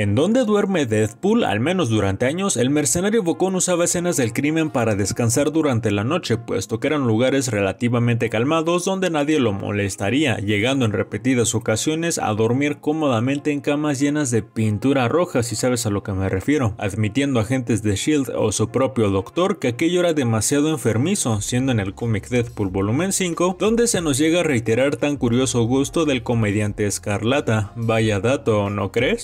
En donde duerme Deadpool, al menos durante años, el mercenario Bocón usaba escenas del crimen para descansar durante la noche, puesto que eran lugares relativamente calmados donde nadie lo molestaría, llegando en repetidas ocasiones a dormir cómodamente en camas llenas de pintura roja, si sabes a lo que me refiero, admitiendo agentes de Shield o su propio doctor que aquello era demasiado enfermizo, siendo en el cómic Deadpool volumen 5, donde se nos llega a reiterar tan curioso gusto del comediante Escarlata. Vaya dato, ¿no crees?